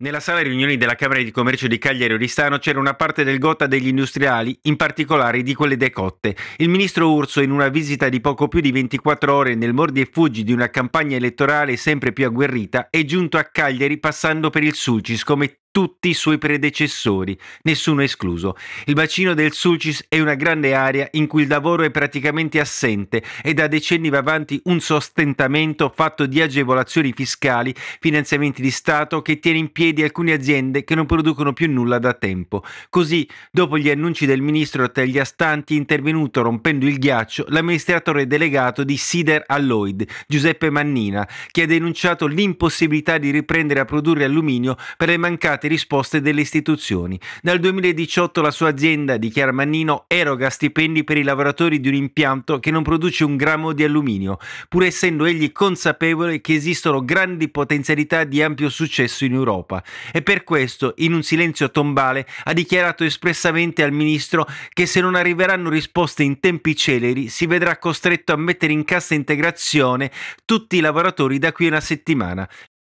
Nella sala riunioni della Camera di Commercio di Cagliari Oristano c'era una parte del gota degli industriali, in particolare di quelle decotte. Il ministro Urso, in una visita di poco più di 24 ore nel mordi e fuggi di una campagna elettorale sempre più agguerrita, è giunto a Cagliari passando per il Sulcis come tutti i suoi predecessori, nessuno escluso. Il bacino del Sulcis è una grande area in cui il lavoro è praticamente assente e da decenni va avanti un sostentamento fatto di agevolazioni fiscali, finanziamenti di Stato che tiene in piedi alcune aziende che non producono più nulla da tempo. Così, dopo gli annunci del ministro Tagliastanti, è intervenuto rompendo il ghiaccio l'amministratore delegato di Sider Alloyd, Giuseppe Mannina, che ha denunciato l'impossibilità di riprendere a produrre alluminio per le mancate mancate risposte delle istituzioni. Dal 2018 la sua azienda di Chiarmannino eroga stipendi per i lavoratori di un impianto che non produce un grammo di alluminio, pur essendo egli consapevole che esistono grandi potenzialità di ampio successo in Europa. E per questo, in un silenzio tombale, ha dichiarato espressamente al ministro che se non arriveranno risposte in tempi celeri si vedrà costretto a mettere in cassa integrazione tutti i lavoratori da qui a una settimana.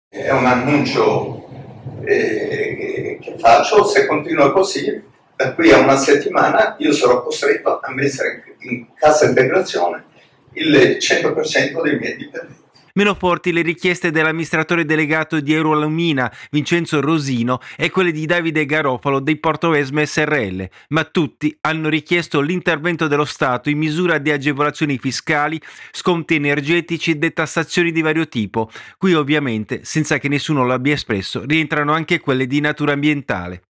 È un annuncio eh, che faccio, se continua così, da qui a una settimana io sarò costretto a mettere in cassa integrazione il 100% dei miei dipendenti. Meno forti le richieste dell'amministratore delegato di Eurolumina, Vincenzo Rosino, e quelle di Davide Garofalo dei Portovesme SRL, ma tutti hanno richiesto l'intervento dello Stato in misura di agevolazioni fiscali, sconti energetici e detassazioni di vario tipo. Qui ovviamente, senza che nessuno l'abbia espresso, rientrano anche quelle di natura ambientale.